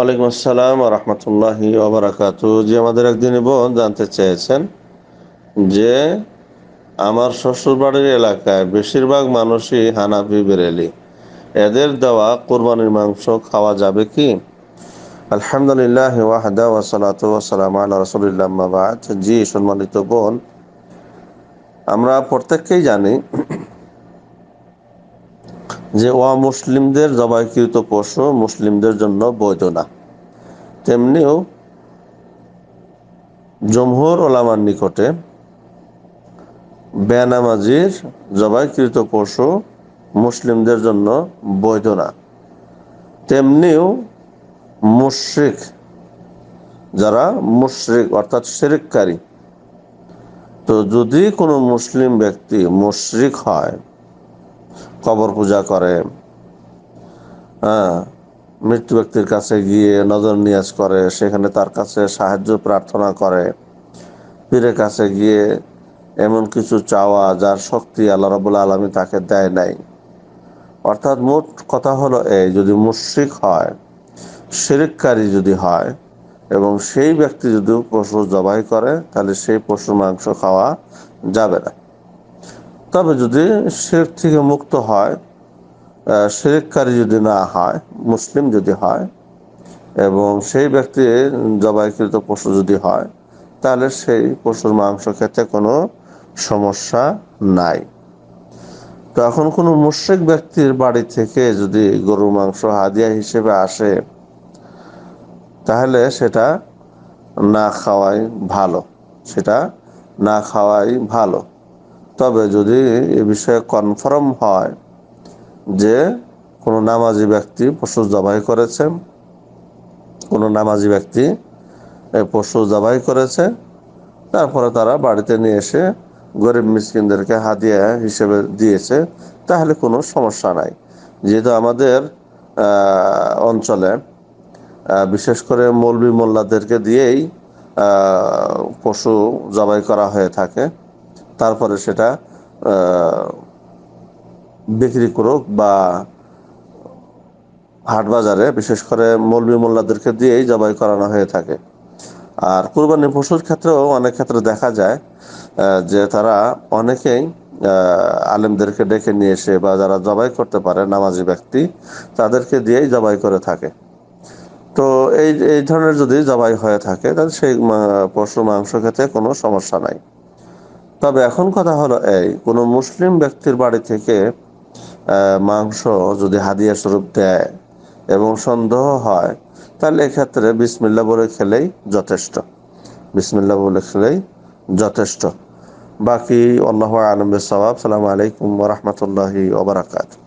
ওয়ালাইকুম আসসালাম রহমতুল্লাহি ওবরাকাত যে আমাদের একদিন বোন জানতে চেয়েছেন যে আমার শ্বশুরবাড়ির এলাকায় বেশিরভাগ মানুষই হানাফি বেরেলি এদের দেওয়া কোরবানির মাংস খাওয়া যাবে কি আলহামদুলিল্লাহ ওয়াহদা ওয়াসালাত ওয়াসালাম আল্লাহ রসুলিল্লাহ জি সম্মানিত বোন আমরা প্রত্যেককেই জানি যে ও মুসলিমদের জবাইকৃত পশু মুসলিমদের জন্য বৈধ না তেমনিও জমহুর ওলামার নিকটে বেনামাজির জবাইকৃত পশু মুসলিমদের জন্য বৈধ না তেমনিও মুশ্রিক যারা মুশ্রিক অর্থাৎ শিরিককারী তো যদি কোনো মুসলিম ব্যক্তি মুশ্রিক হয় কবর পূজা করে হ্যাঁ মৃত্যু ব্যক্তির কাছে গিয়ে নজর নিয়াজ করে সেখানে তার কাছে সাহায্য প্রার্থনা করে পীরের কাছে গিয়ে এমন কিছু চাওয়া যার শক্তি আল্লাহ রবুল্লা আলমী তাকে দেয় নাই অর্থাৎ মোট কথা হলো এই যদি মুশ্রিক হয় শিরিককারী যদি হয় এবং সেই ব্যক্তি যদি পশু জবাই করে তাহলে সেই পশুর মাংস খাওয়া যাবে না তবে যদি শের থেকে মুক্ত হয় শেরেককারী যদি না হয় মুসলিম যদি হয় এবং সেই ব্যক্তি জবাইকৃত পশু যদি হয় তাহলে সেই পশুর মাংস খেতে কোনো সমস্যা নাই তো এখন কোনো মুশ্রিক ব্যক্তির বাড়ি থেকে যদি গরুর মাংস হাদিয়া হিসেবে আসে তাহলে সেটা না খাওয়াই ভালো সেটা না খাওয়াই ভালো তবে যদি এ বিষয়ে কনফার্ম হয় যে কোনো নামাজি ব্যক্তি পশু জবাই করেছে কোনো নামাজি ব্যক্তি পশু জবাই করেছে তারপরে তারা বাড়িতে নিয়ে এসে গরিব মিসকিনদেরকে হাতিয়া হিসেবে দিয়েছে তাহলে কোনো সমস্যা নাই যেহেতু আমাদের অঞ্চলে বিশেষ করে মৌলবি মোল্লাদেরকে দিয়েই পশু জবাই করা হয়ে থাকে তারপরে সেটা বিক্রি করুক বা হাট বাজারে বিশেষ করে মলবি মোল্লাদেরকে দিয়েই জবাই করানো হয়ে থাকে আর কুরবানি পশুর ক্ষেত্রেও অনেক ক্ষেত্রে দেখা যায় যে তারা অনেকেই আলেমদেরকে ডেকে নিয়ে এসে বা যারা জবাই করতে পারে নামাজি ব্যক্তি তাদেরকে দিয়েই জবাই করে থাকে তো এই এই ধরনের যদি জবাই হয়ে থাকে তাহলে সেই পশু মাংস খেতে কোনো সমস্যা নাই তবে এখন কথা হলো এই কোনো মুসলিম ব্যক্তির বাড়ি থেকে মাংস যদি হাদিয়া স্বরূপ দেয় এবং সন্দেহ হয় তাহলে এক্ষেত্রে বিসমিল্লা বলে খেলেই যথেষ্ট বিসমিল্লা বলে খেলেই যথেষ্ট বাকি আল্লাহ সবাব সালাম আলাইকুম রহমতুল্লাহ ওবরাকাত